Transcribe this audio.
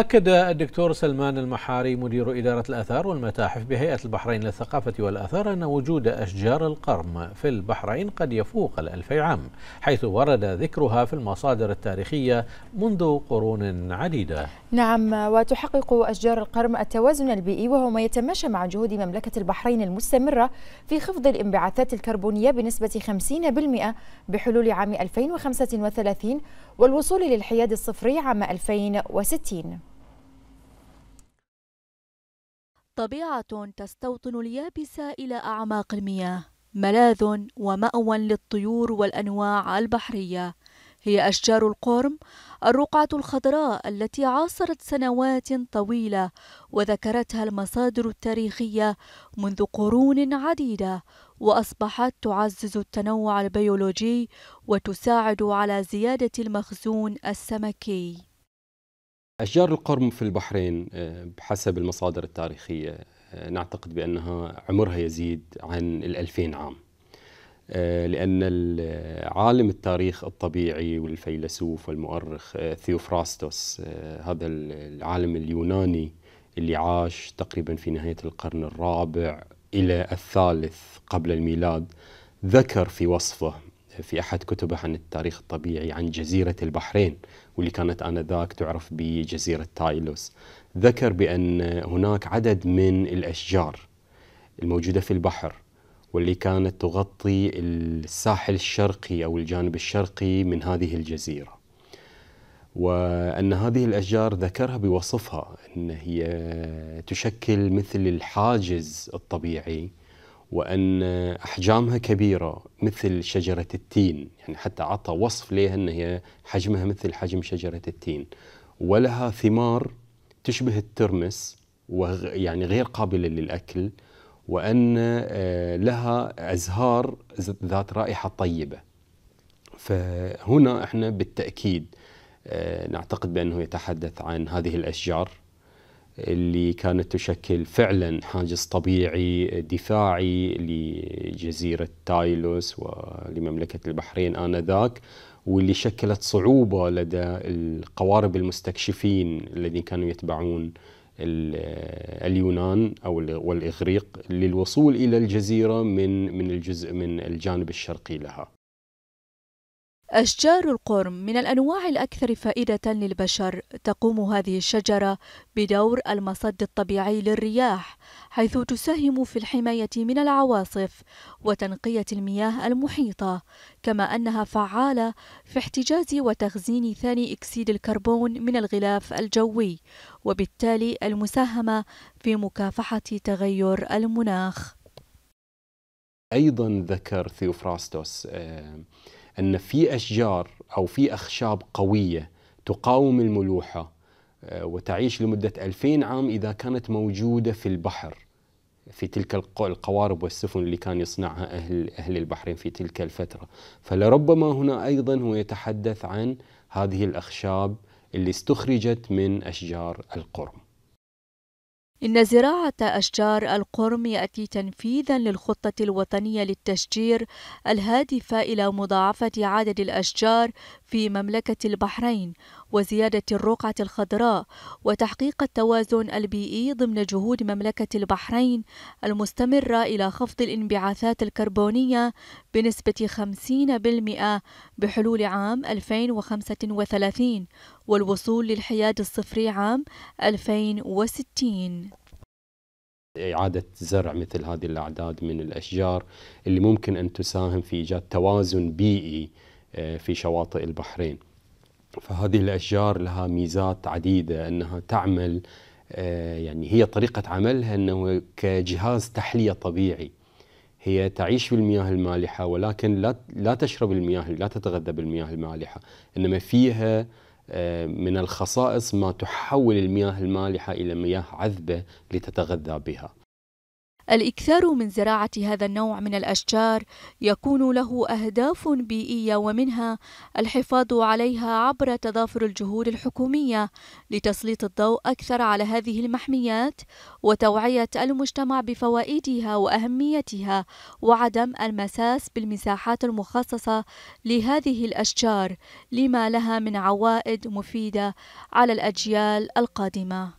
أكد الدكتور سلمان المحاري مدير إدارة الآثار والمتاحف بهيئة البحرين للثقافة والآثار أن وجود أشجار القرم في البحرين قد يفوق الألفي عام حيث ورد ذكرها في المصادر التاريخية منذ قرون عديدة نعم وتحقق أشجار القرم التوازن البيئي وهو ما يتماشى مع جهود مملكة البحرين المستمرة في خفض الانبعاثات الكربونية بنسبة 50% بحلول عام 2035 والوصول للحياد الصفري عام 2060 طبيعة تستوطن اليابسة إلى أعماق المياه ملاذ ومأوى للطيور والأنواع البحرية هي أشجار القرم الرقعة الخضراء التي عاصرت سنوات طويلة وذكرتها المصادر التاريخية منذ قرون عديدة وأصبحت تعزز التنوع البيولوجي وتساعد على زيادة المخزون السمكي أشجار القرم في البحرين آه، بحسب المصادر التاريخية آه، نعتقد بأنها عمرها يزيد عن الألفين عام آه، لأن عالم التاريخ الطبيعي والفيلسوف والمؤرخ ثيوفراستوس هذا العالم اليوناني اللي عاش تقريبا في نهاية القرن الرابع إلى الثالث قبل الميلاد ذكر في وصفه في أحد كتبه عن التاريخ الطبيعي عن جزيرة البحرين واللي كانت آنذاك تعرف بجزيرة تايلوس ذكر بأن هناك عدد من الأشجار الموجودة في البحر واللي كانت تغطي الساحل الشرقي أو الجانب الشرقي من هذه الجزيرة وأن هذه الأشجار ذكرها بوصفها أن هي تشكل مثل الحاجز الطبيعي وأن أحجامها كبيرة مثل شجرة التين يعني حتى عطى وصف لها أن هي حجمها مثل حجم شجرة التين ولها ثمار تشبه الترمس ويعني غير قابلة للأكل وأن آه، لها أزهار ذات رائحة طيبة فهنا احنا بالتأكيد آه، نعتقد بأنه يتحدث عن هذه الأشجار اللي كانت تشكل فعلا حاجز طبيعي دفاعي لجزيرة تايلوس ولمملكة البحرين آنذاك واللي شكلت صعوبة لدى القوارب المستكشفين الذين كانوا يتبعون اليونان أو والإغريق للوصول إلى الجزيرة من من الجزء من الجانب الشرقي لها أشجار القرم من الأنواع الأكثر فائدة للبشر، تقوم هذه الشجرة بدور المصد الطبيعي للرياح، حيث تساهم في الحماية من العواصف وتنقية المياه المحيطة، كما أنها فعالة في احتجاز وتخزين ثاني أكسيد الكربون من الغلاف الجوي، وبالتالي المساهمة في مكافحة تغير المناخ. أيضا ذكر ثيوفراستوس آه، ان في اشجار او في اخشاب قويه تقاوم الملوحه آه، وتعيش لمده 2000 عام اذا كانت موجوده في البحر في تلك القوارب والسفن اللي كان يصنعها اهل اهل البحرين في تلك الفتره، فلربما هنا ايضا هو يتحدث عن هذه الاخشاب اللي استخرجت من اشجار القرم. إن زراعة أشجار القرم يأتي تنفيذا للخطة الوطنية للتشجير الهادفة إلى مضاعفة عدد الأشجار في مملكة البحرين وزيادة الرقعة الخضراء وتحقيق التوازن البيئي ضمن جهود مملكة البحرين المستمرة إلى خفض الانبعاثات الكربونية بنسبة 50% بحلول عام 2035 والوصول للحياد الصفري عام 2060 إعادة زرع مثل هذه الأعداد من الأشجار اللي ممكن أن تساهم في إيجاد توازن بيئي آه، في شواطئ البحرين فهذه الأشجار لها ميزات عديدة أنها تعمل آه، يعني هي طريقة عملها أنه كجهاز تحلية طبيعي هي تعيش بالمياه المالحة ولكن لا لا تشرب المياه لا تتغذى بالمياه المالحة إنما فيها آه، من الخصائص ما تحول المياه المالحة إلى مياه عذبة لتتغذى بها الإكثار من زراعة هذا النوع من الأشجار يكون له أهداف بيئية ومنها الحفاظ عليها عبر تضافر الجهود الحكومية لتسليط الضوء أكثر على هذه المحميات وتوعية المجتمع بفوائدها وأهميتها وعدم المساس بالمساحات المخصصة لهذه الأشجار لما لها من عوائد مفيدة على الأجيال القادمة